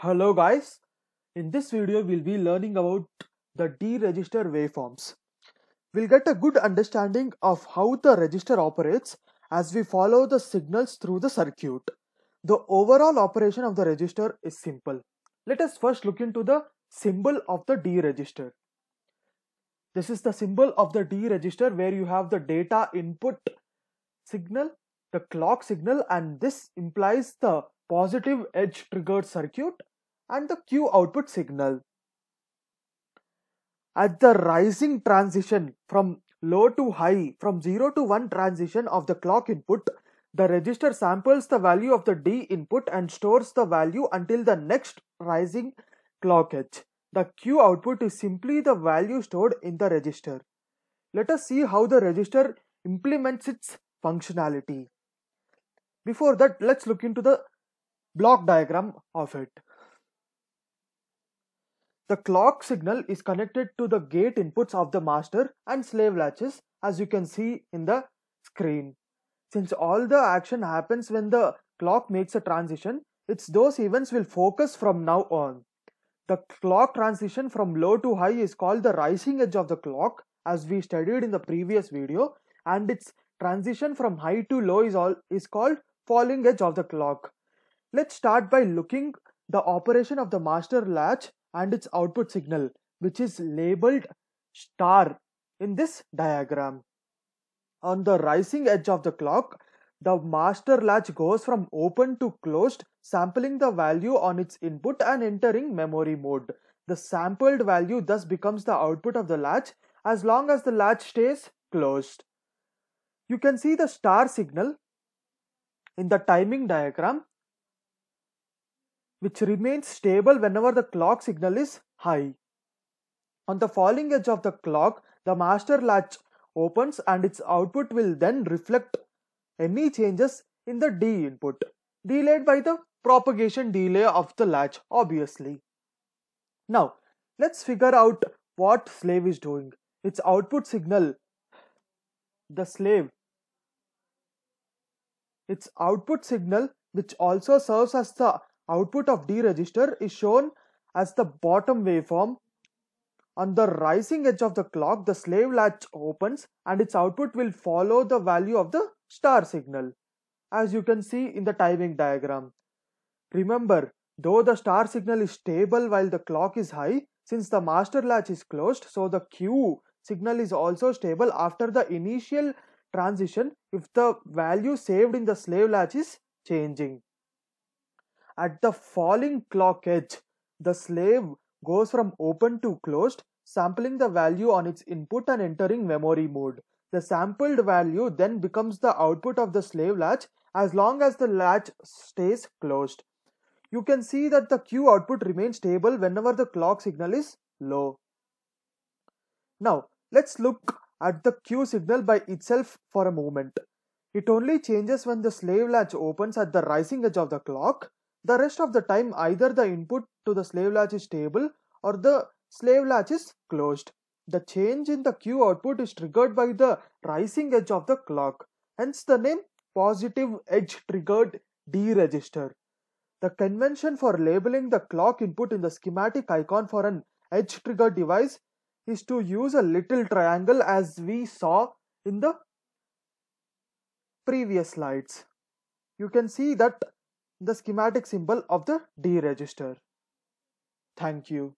Hello guys, in this video we'll be learning about the register waveforms. We'll get a good understanding of how the register operates as we follow the signals through the circuit. The overall operation of the register is simple. Let us first look into the symbol of the register. This is the symbol of the register where you have the data input signal the clock signal and this implies the positive edge triggered circuit and the Q output signal. At the rising transition from low to high from 0 to 1 transition of the clock input, the register samples the value of the D input and stores the value until the next rising clock edge. The Q output is simply the value stored in the register. Let us see how the register implements its functionality. Before that, let's look into the block diagram of it. The clock signal is connected to the gate inputs of the master and slave latches as you can see in the screen. Since all the action happens when the clock makes a transition, it's those events will focus from now on. The clock transition from low to high is called the rising edge of the clock as we studied in the previous video and its transition from high to low is all is called falling edge of the clock. Let's start by looking the operation of the master latch and its output signal which is labeled star in this diagram. On the rising edge of the clock, the master latch goes from open to closed sampling the value on its input and entering memory mode. The sampled value thus becomes the output of the latch as long as the latch stays closed. You can see the star signal in the timing diagram which remains stable whenever the clock signal is high. On the falling edge of the clock, the master latch opens and its output will then reflect any changes in the D input, delayed by the propagation delay of the latch obviously. Now, let's figure out what slave is doing. Its output signal, the slave its output signal, which also serves as the output of D register, is shown as the bottom waveform. On the rising edge of the clock, the slave latch opens and its output will follow the value of the star signal, as you can see in the timing diagram. Remember, though the star signal is stable while the clock is high, since the master latch is closed, so the Q signal is also stable after the initial transition if the value saved in the slave latch is changing. At the falling clock edge, the slave goes from open to closed, sampling the value on its input and entering memory mode. The sampled value then becomes the output of the slave latch as long as the latch stays closed. You can see that the Q output remains stable whenever the clock signal is low. Now, let's look at the Q signal by itself for a moment. It only changes when the slave latch opens at the rising edge of the clock. The rest of the time either the input to the slave latch is stable or the slave latch is closed. The change in the Q output is triggered by the rising edge of the clock, hence the name positive edge triggered D register. The convention for labeling the clock input in the schematic icon for an edge trigger device is to use a little triangle as we saw in the previous slides. You can see that the schematic symbol of the D register. Thank you.